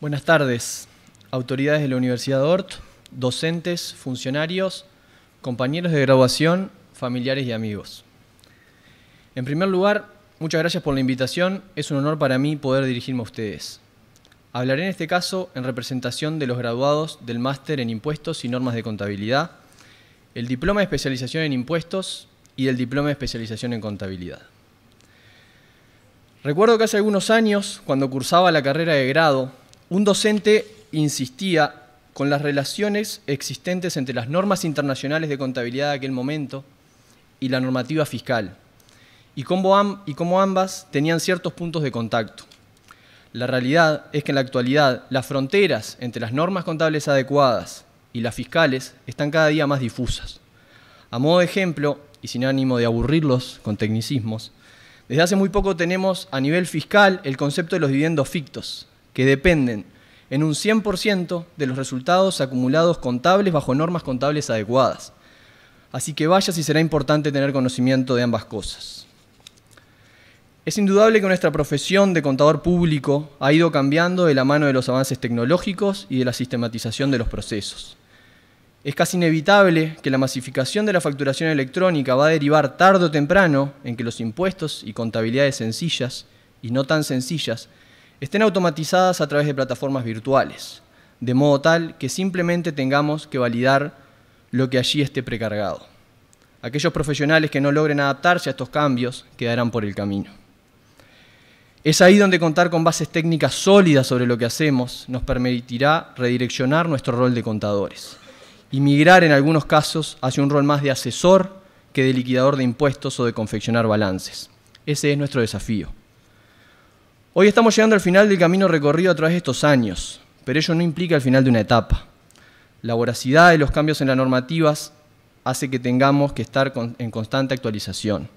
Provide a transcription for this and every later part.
Buenas tardes, autoridades de la Universidad de docentes, funcionarios, compañeros de graduación, familiares y amigos. En primer lugar, muchas gracias por la invitación, es un honor para mí poder dirigirme a ustedes. Hablaré en este caso en representación de los graduados del Máster en Impuestos y Normas de Contabilidad, el Diploma de Especialización en Impuestos y el Diploma de Especialización en Contabilidad. Recuerdo que hace algunos años, cuando cursaba la carrera de grado un docente insistía con las relaciones existentes entre las normas internacionales de contabilidad de aquel momento y la normativa fiscal, y cómo, ambas tenían ciertos puntos de contacto. La realidad es que en la actualidad las fronteras entre las normas contables adecuadas y las fiscales están cada día más difusas. A modo de ejemplo, y sin ánimo de aburrirlos con tecnicismos, desde hace muy poco tenemos a nivel fiscal el concepto de los dividendos fictos, que dependen en un 100% de los resultados acumulados contables bajo normas contables adecuadas. Así que vaya si será importante tener conocimiento de ambas cosas. Es indudable que nuestra profesión de contador público ha ido cambiando de la mano de los avances tecnológicos y de la sistematización de los procesos. Es casi inevitable que la masificación de la facturación electrónica va a derivar tarde o temprano en que los impuestos y contabilidades sencillas y no tan sencillas estén automatizadas a través de plataformas virtuales, de modo tal que simplemente tengamos que validar lo que allí esté precargado. Aquellos profesionales que no logren adaptarse a estos cambios quedarán por el camino. Es ahí donde contar con bases técnicas sólidas sobre lo que hacemos nos permitirá redireccionar nuestro rol de contadores y migrar en algunos casos hacia un rol más de asesor que de liquidador de impuestos o de confeccionar balances. Ese es nuestro desafío. Hoy estamos llegando al final del camino recorrido a través de estos años, pero ello no implica el final de una etapa. La voracidad de los cambios en las normativas hace que tengamos que estar en constante actualización.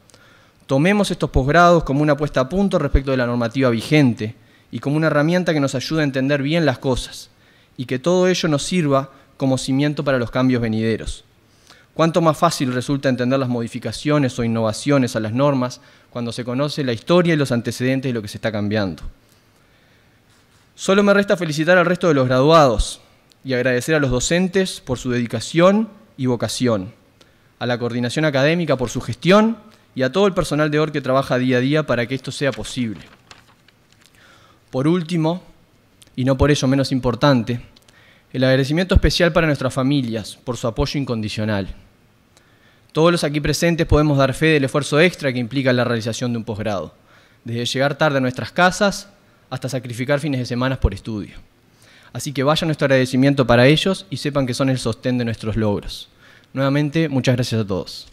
Tomemos estos posgrados como una puesta a punto respecto de la normativa vigente y como una herramienta que nos ayude a entender bien las cosas y que todo ello nos sirva como cimiento para los cambios venideros. Cuánto más fácil resulta entender las modificaciones o innovaciones a las normas cuando se conoce la historia y los antecedentes de lo que se está cambiando. Solo me resta felicitar al resto de los graduados y agradecer a los docentes por su dedicación y vocación, a la coordinación académica por su gestión y a todo el personal de OR que trabaja día a día para que esto sea posible. Por último, y no por ello menos importante, el agradecimiento especial para nuestras familias por su apoyo incondicional. Todos los aquí presentes podemos dar fe del esfuerzo extra que implica la realización de un posgrado, desde llegar tarde a nuestras casas hasta sacrificar fines de semana por estudio. Así que vaya nuestro agradecimiento para ellos y sepan que son el sostén de nuestros logros. Nuevamente, muchas gracias a todos.